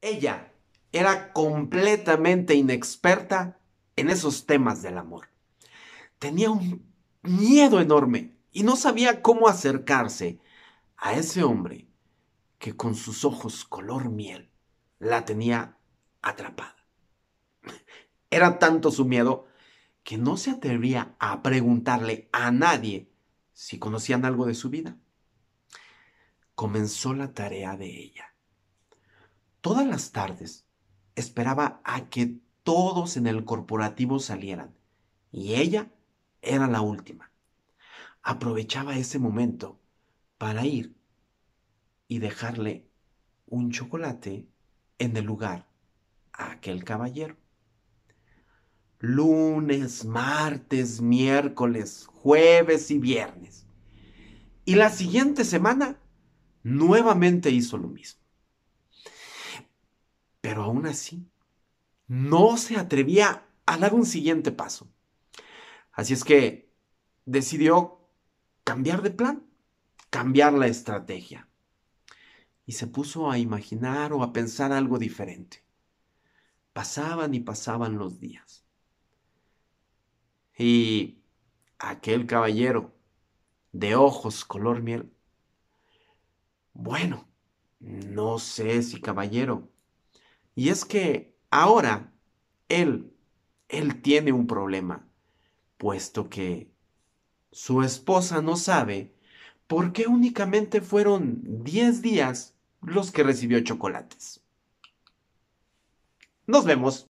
Ella era completamente inexperta en esos temas del amor. Tenía un miedo enorme y no sabía cómo acercarse a ese hombre que con sus ojos color miel la tenía atrapada. Era tanto su miedo que no se atrevía a preguntarle a nadie si conocían algo de su vida. Comenzó la tarea de ella. Todas las tardes esperaba a que todos en el corporativo salieran y ella era la última. Aprovechaba ese momento para ir y dejarle un chocolate en el lugar a aquel caballero. Lunes, martes, miércoles, jueves y viernes. Y la siguiente semana nuevamente hizo lo mismo. Pero aún así, no se atrevía a dar un siguiente paso. Así es que decidió cambiar de plan, cambiar la estrategia. Y se puso a imaginar o a pensar algo diferente. Pasaban y pasaban los días. Y aquel caballero de ojos color miel, bueno, no sé si caballero, y es que ahora él, él tiene un problema, puesto que su esposa no sabe por qué únicamente fueron 10 días los que recibió chocolates. Nos vemos.